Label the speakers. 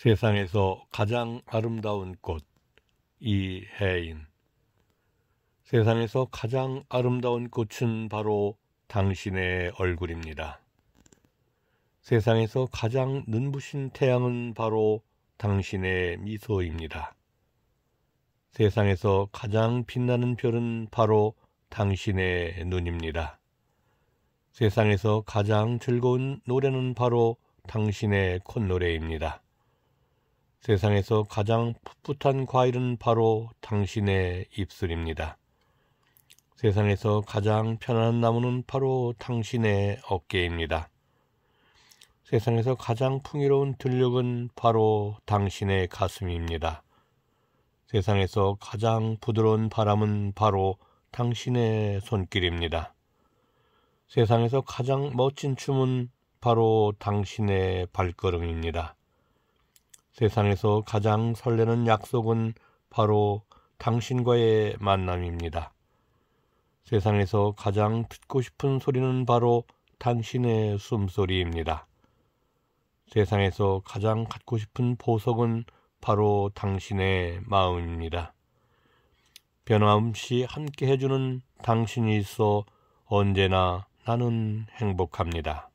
Speaker 1: 세상에서 가장 아름다운 꽃 이해인 세상에서 가장 아름다운 꽃은 바로 당신의 얼굴입니다. 세상에서 가장 눈부신 태양은 바로 당신의 미소입니다. 세상에서 가장 빛나는 별은 바로 당신의 눈입니다. 세상에서 가장 즐거운 노래는 바로 당신의 콧노래입니다. 세상에서 가장 풋풋한 과일은 바로 당신의 입술입니다. 세상에서 가장 편안한 나무는 바로 당신의 어깨입니다. 세상에서 가장 풍요로운 들녘은 바로 당신의 가슴입니다. 세상에서 가장 부드러운 바람은 바로 당신의 손길입니다. 세상에서 가장 멋진 춤은 바로 당신의 발걸음입니다. 세상에서 가장 설레는 약속은 바로 당신과의 만남입니다. 세상에서 가장 듣고 싶은 소리는 바로 당신의 숨소리입니다. 세상에서 가장 갖고 싶은 보석은 바로 당신의 마음입니다. 변함없이 함께 해주는 당신이 있어 언제나 나는 행복합니다.